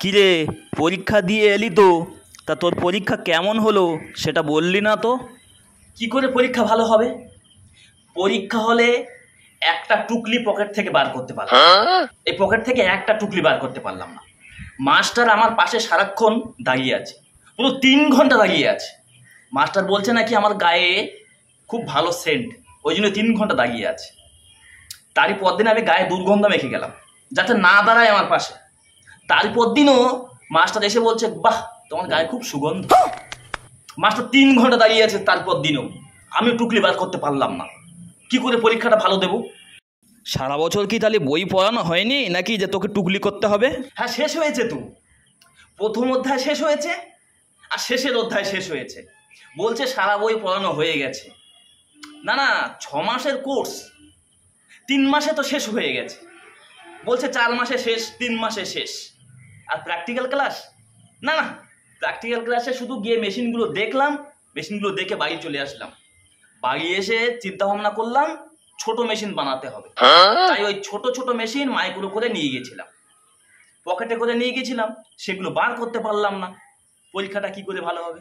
কিরে পরীক্ষা দিয়ে এলি তো তা তোর পরীক্ষা কেমন হলো সেটা বললি না তো কি করে পরীক্ষা ভালো হবে পরীক্ষা হলে একটা টুকলি পকেট থেকে বার করতে পারলাম হ্যাঁ? এই পকেট থেকে একটা টুকলি বার করতে পারলাম না মাস্টার আমার পাশে সারাক্ষণ দাঁড়িয়ে আছে পুরো তিন ঘন্টা দাঁড়িয়ে আছে মাস্টার বলছে নাকি আমার গায়ে খুব ভালো সেন্ট ওই জন্য তিন ঘন্টা দাঁড়িয়ে আছে তারই পরদিন আমি গায়ে দুর্গন্ধ মেখে গেলাম যাতে না দাঁড়ায় আমার পাশে তারপর দিনও মাস্টার এসে বলছে বাহ তোমার গায়ে খুব সুগন্ধ মাস্টার তিন ঘন্টা দাঁড়িয়ে আছে তারপর দিনও আমি টুকলি বার করতে পারলাম না কি করে পরীক্ষাটা ভালো দেব সারা বছর কি তাহলে বই পড়ানো হয়নি নাকি যে তোকে টুকলি করতে হবে হ্যাঁ শেষ হয়েছে তো প্রথম অধ্যায় শেষ হয়েছে আর শেষের অধ্যায় শেষ হয়েছে বলছে সারা বই পড়ানো হয়ে গেছে না না ছ মাসের কোর্স তিন মাসে তো শেষ হয়ে গেছে বলছে চার মাসে শেষ তিন মাসে শেষ আর প্র্যাকটিক্যাল ক্লাস না না প্র্যাকটিক্যাল ক্লাসে শুধু গিয়ে মেশিনগুলো দেখলাম মেশিনগুলো দেখে বাড়ি চলে আসলাম বাড়ি এসে চিন্তা ভাবনা করলাম ছোট মেশিন বানাতে হবে হ্যাঁ? তাই ওই ছোট ছোট মেশিন মাইগুলো করে নিয়ে গেছিলাম পকেটে করে নিয়ে গেছিলাম সেগুলো বার করতে পারলাম না পরীক্ষাটা কি করে ভালো হবে